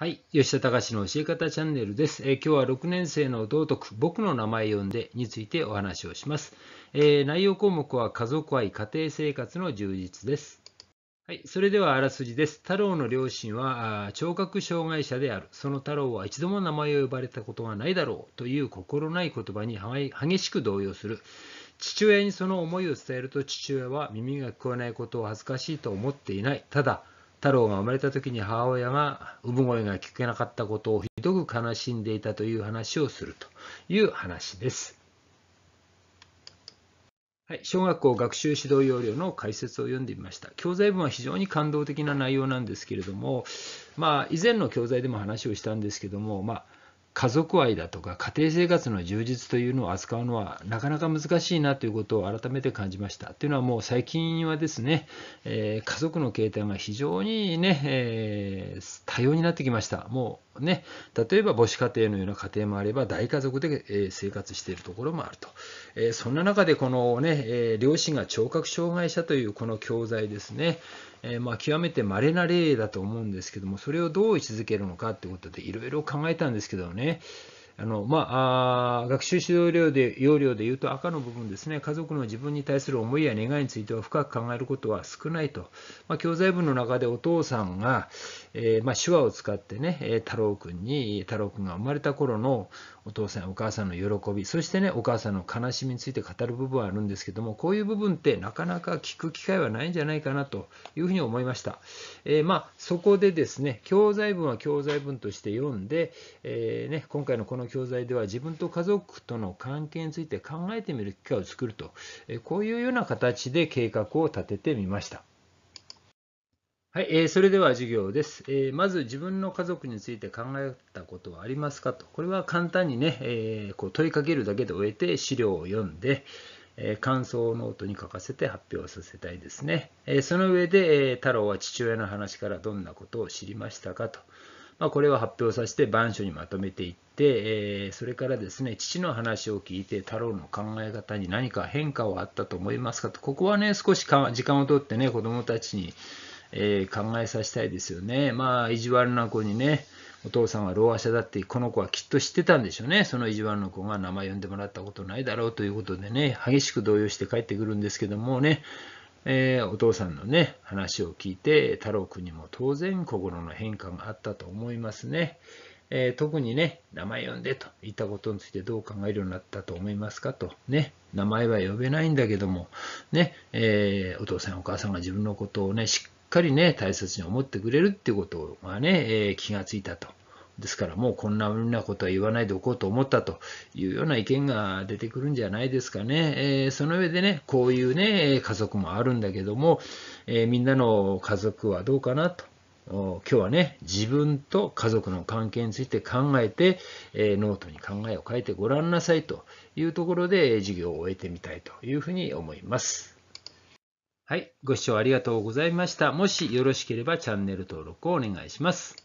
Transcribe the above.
はい。吉田隆の教え方チャンネルです。えー、今日は6年生の道徳、僕の名前呼んでについてお話をします。えー、内容項目は家族愛、家庭生活の充実です。はい。それではあらすじです。太郎の両親は聴覚障害者である。その太郎は一度も名前を呼ばれたことがないだろうという心ない言葉に激しく動揺する。父親にその思いを伝えると父親は耳が聞こえないことを恥ずかしいと思っていない。ただ、太郎が生まれた時に母親が産声が聞けなかったことをひどく悲しんでいたという話をするという話です。はい、小学校学習指導要領の解説を読んでみました。教材文は非常に感動的な内容なんですけれども、まあ、以前の教材でも話をしたんですけども、まあ、家族愛だとか家庭生活の充実というのを扱うのはなかなか難しいなということを改めて感じました。というのはもう最近はですね、えー、家族の形態が非常にね、えー、多様になってきました。もうね。例えば母子家庭のような家庭もあれば、大家族で生活しているところもあると。えそんな中で、このね、両親が聴覚障害者というこの教材ですね。えまあ、極めて稀な例だと思うんですけども、それをどう位置づけるのかってことでいろいろ考えたんですけどね。あのまあ、学習指導要領で要領でいうと赤の部分ですね、家族の自分に対する思いや願いについては深く考えることは少ないと、まあ、教材文の中でお父さんが、えー、まあ、手話を使ってね、太郎くんに、太郎くんが生まれた頃のお父さん、お母さんの喜び、そしてね、お母さんの悲しみについて語る部分はあるんですけども、こういう部分ってなかなか聞く機会はないんじゃないかなというふうに思いました。えー、まあ、そこでですね、教材文は教材文として読んで、えー、ね、今回のこの教材では自分と家族との関係について考えてみる機会を作ると、こういうような形で計画を立ててみました。はい、えー、それでは授業です、えー、まず自分の家族について考えたことはありますかと。これは簡単にね、えー、こう問いかけるだけで終えて資料を読んで、え感想をノートに書かせて発表させたいですね。えその上で、え太郎は父親の話からどんなことを知りましたかと。まあ、これを発表させて板書にまとめていって、えそれからですね父の話を聞いて太郎の考え方に何か変化はあったと思いますかとここはね少し時間をとってね子どもたちに、え考えさせたいですよねまあ意地悪な子にねお父さんはろう者だってこの子はきっと知ってたんでしょうねその意地悪の子が名前呼んでもらったことないだろうということでね激しく動揺して帰ってくるんですけどもねえー、お父さんのね話を聞いて太郎くんにも当然心の変化があったと思いますね。えー、特にね、名前呼んでと言ったことについてどう考えるようになったと思いますかと、ね、名前は呼べないんだけども、ね、えー、お父さんお母さんが自分のことをね、しっかりね、大切に思ってくれるっていうことがね、えー、気がついたと。ですからもうこんなふうなことは言わないでおこうと思ったというような意見が出てくるんじゃないですかね。えー、その上でね、こういうね、家族もあるんだけども、えー、みんなの家族はどうかなと。今日はね、自分と家族の関係について考えて、えノートに考えを書いてごらんなさいというところで授業を終えてみたいというふうに思います。はい、ご視聴ありがとうございました。もしよろしければチャンネル登録をお願いします。